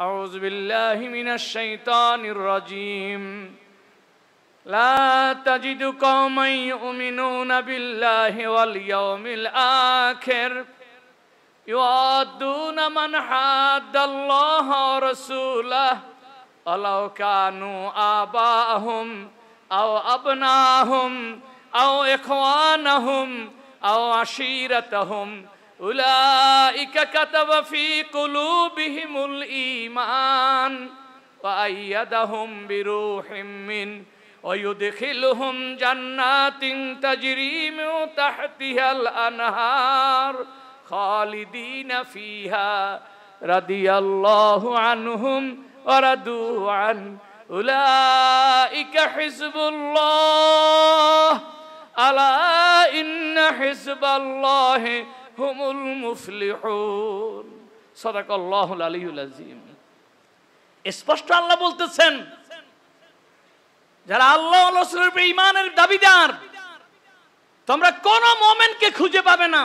أعوذ بالله من الشيطان الرجيم لا تجد قوما يؤمنون بالله واليوم الآخر يؤدون من حاد الله ورسوله ولو كانوا آباءهم أو أبناءهم أو إخوانهم أو عشيرتهم أولئك كتب في قلوبهم الإيمان وأيدهم بروح من ويدخلهم جنات تجري من تحتها الأنهار خالدين فيها رضي الله عنهم وردوا عنه أولئك حزب الله ألا إن حزب الله হুমুল মুফলিহুন সদাকল্লাহুল আলিউল আজিম স্পষ্ট আল্লাহ বলতেছেন যারা আল্লাহ রসুলের ইমানের দাবিদার তোমরা কোন মোমেনকে খুঁজে পাবে না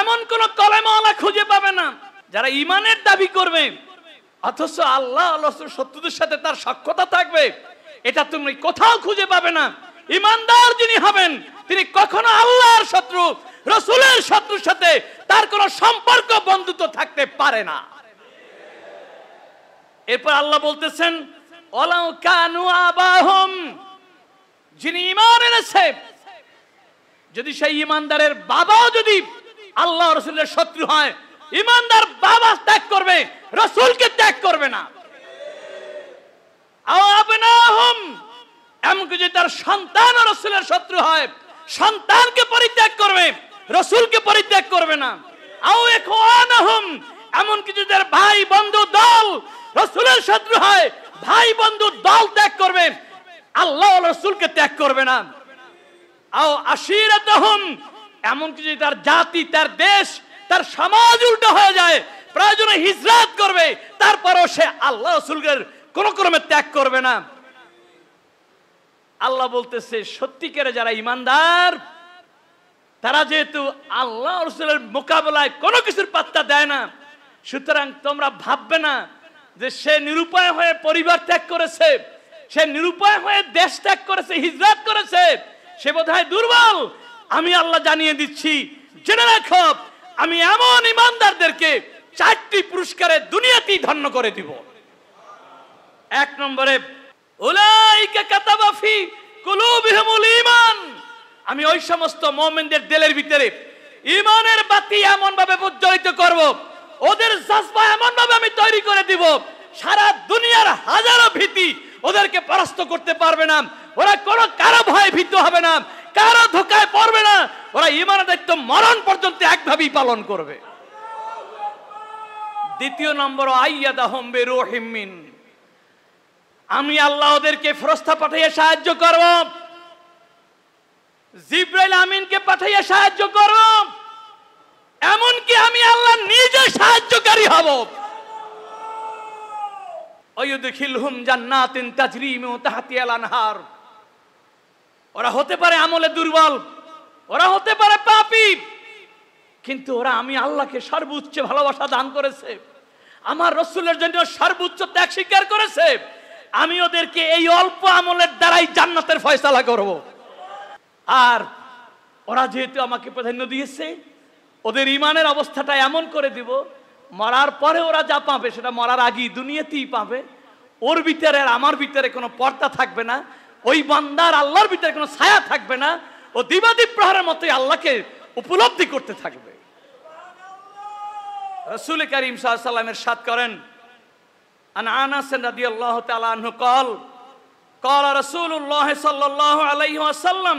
এমন কোন কলেমাওয়ালা খুঁজে পাবে না যারা ইমানের দাবি করবে অথচ আল্লাহ রসুল শত্রুদের সাথে তার সাক্ষতা থাকবে এটা তুমি কোথাও খুঁজে পাবে না ইমানদার যিনি হবেন তিনি কখনো আল্লাহর শত্রু রসুলের শত্রুর সাথে তার কোনো সম্পর্ক বন্ধুত্ব থাকতে পারে না এরপর আল্লাহ বলতেছেন যিনি ইমান এনেছে যদি সেই ইমানদারের বাবাও যদি আল্লাহ রসুলের শত্রু হয় ইমানদার বাবা ত্যাগ করবে রসুলকে ত্যাগ করবে না এমনকি যদি তার সন্তান রসুলের শত্রু হয় সন্তানকে পরিত্যাগ করবে রসুলকে পরিত্যাগ করবে না আও এখন এমন কিছু যার ভাই বন্ধু দল রসুলের শত্রু হয় ভাই বন্ধু দল ত্যাগ করবে আল্লাহ রসুলকে ত্যাগ করবে না আও আশিরাত এমন কিছু তার জাতি তার দেশ তার সমাজ উল্টো হয়ে যায় প্রয়োজনে হিজরাত করবে তারপরও সে আল্লাহ রসুলকে কোনো ক্রমে ত্যাগ করবে না আল্লাহ বলতেছে সত্যিকারে যারা ইমানদার তারা যেহেতু আল্লাহ রসুলের মোকাবেলায় কোনো কিছুর পাত্তা দেয় না সুতরাং তোমরা ভাববে না যে সে নিরুপায় হয়ে পরিবার ত্যাগ করেছে সে নিরুপায় হয়ে দেশ ত্যাগ করেছে হিজরাত করেছে সে বোধহয় দুর্বল আমি আল্লাহ জানিয়ে দিচ্ছি জেনে রাখো আমি এমন ইমানদারদেরকে চারটি পুরস্কারে দুনিয়াতেই ধন্য করে দিব এক নম্বরে ওলাইকা কাতাবাফি আমি ওই সমস্ত মোমেনদের দেলের ভিতরে ইমানের বাতি এমন ভাবে উজ্জ্বলিত করব ওদের জজবা এমন ভাবে আমি তৈরি করে দিব সারা দুনিয়ার হাজারো ভীতি ওদেরকে পরাস্ত করতে পারবে না ওরা কোন কারো ভয় ভীত হবে না কারো ধোকায় পড়বে না ওরা ইমানের দায়িত্ব মরণ পর্যন্ত একভাবেই পালন করবে দ্বিতীয় নম্বর আইয়াদা হোম্বে রহিমিন আমি আল্লাহ ওদেরকে ফ্রস্তা পাঠিয়ে সাহায্য করব জিব্রাইল আমিনকে পাঠাইয়া সাহায্য করো এমনকি আমি আল্লাহ নিজে সাহায্যকারী হব অয়ুদখিলহুম জান্নাতিন তাজরিম ও তাহাতিয়াল আনহার ওরা হতে পারে আমলে দুর্বল ওরা হতে পারে পাপি কিন্তু ওরা আমি আল্লাহকে সর্বোচ্চ ভালোবাসা দান করেছে আমার রসুলের জন্য সর্বোচ্চ ত্যাগ স্বীকার করেছে আমি ওদেরকে এই অল্প আমলের দ্বারাই জান্নাতের ফয়সালা করবো আর ওরা যেহেতু আমাকে প্রাধান্য দিয়েছে ওদের ইমানের অবস্থাটা এমন করে দিব মরার পরে ওরা যা পাবে সেটা মরার আগেই দুনিয়াতেই পাবে ওর ভিতরে আর আমার ভিতরে কোনো পর্দা থাকবে না ওই বান্দার আল্লাহর ভিতরে কোনো ছায়া থাকবে না ও দিবাদীপ প্রহারের মতোই আল্লাহকে উপলব্ধি করতে থাকবে রসুল করিম সাল্লামের সাথ করেন আন আনাস রাদি আল্লাহ তালা কল কল রসুল্লাহ সাল্লাহ আলাইহি আসাল্লাম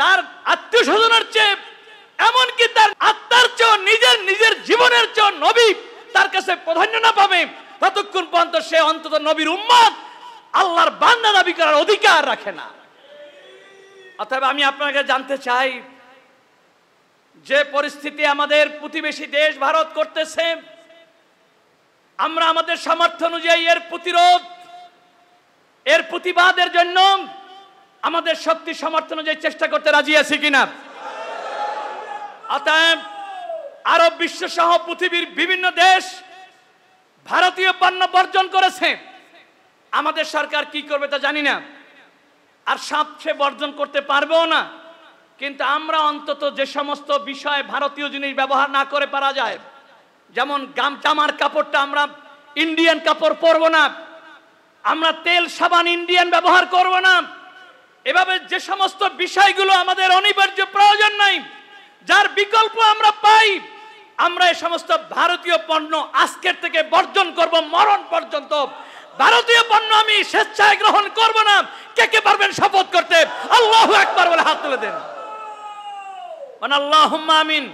তার আত্মীয় স্বজনের চেয়ে এমনকি তার আত্মার চেয়ে নিজের নিজের জীবনের চেয়ে নবী তার কাছে প্রাধান্য না পাবে ততক্ষণ পর্যন্ত সে অন্তত নবীর উম্মত আল্লাহর বান্দা দাবি করার অধিকার রাখে না অতএব আমি আপনাকে জানতে চাই যে পরিস্থিতি আমাদের প্রতিবেশী দেশ ভারত করতেছে আমরা আমাদের সামর্থ্য অনুযায়ী এর প্রতিরোধ এর প্রতিবাদের জন্য আমাদের শক্তি সমর্থন অনুযায়ী চেষ্টা করতে রাজি আছি কিনা অতএব আরব বিশ্ব সহ পৃথিবীর বিভিন্ন দেশ ভারতীয় পণ্য বর্জন করেছে আমাদের সরকার কি করবে তা জানি না আর সাপছে বর্জন করতে পারবেও না কিন্তু আমরা অন্তত যে সমস্ত বিষয়ে ভারতীয় জিনিস ব্যবহার না করে পারা যায় যেমন গাম জামার কাপড়টা আমরা ইন্ডিয়ান কাপড় পরব না আমরা তেল সাবান ইন্ডিয়ান ব্যবহার করব না এভাবে যে সমস্ত বিষয়গুলো আমাদের অনিবার্য প্রয়োজন নাই যার বিকল্প আমরা পাই আমরা এ সমস্ত ভারতীয় পণ্য আজকের থেকে বর্জন করব মরণ পর্যন্ত ভারতীয় পণ্য আমি স্বেচ্ছায় গ্রহণ করব না কে কে পারবেন শপথ করতে আল্লাহ একবার বলে হাত তুলে দেন মানে আল্লাহ আমিন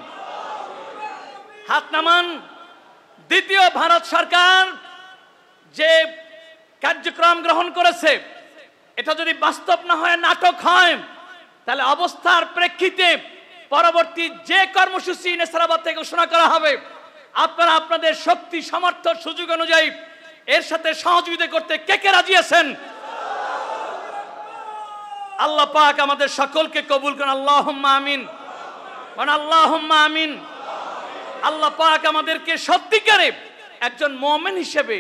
হাত নামান দ্বিতীয় ভারত সরকার যে কার্যক্রম গ্রহণ করেছে এটা যদি বাস্তব না হয় নাটক হয় তাহলে অবস্থার প্রেক্ষিতে পরবর্তী যে কর্মসূচি নেসারাবাদ থেকে ঘোষণা করা হবে আপনারা আপনাদের শক্তি সামর্থ্য সুযোগ অনুযায়ী এর সাথে সহযোগিতা করতে কে কে রাজি আছেন আল্লাহ পাক আমাদের সকলকে কবুল করেন আল্লাহ আমিন মানে আল্লাহ আমিন আল্লাহ পাক আমাদেরকে সত্যিকারে একজন মোমেন হিসেবে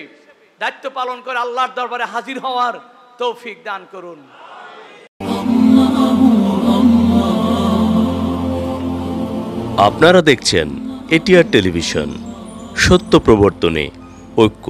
দায়িত্ব পালন করে আল্লাহর দরবারে হাজির হওয়ার তৌফিক দান করুন আপনারা দেখছেন এটিআর টেলিভিশন সত্য প্রবর্তনে ঐক্য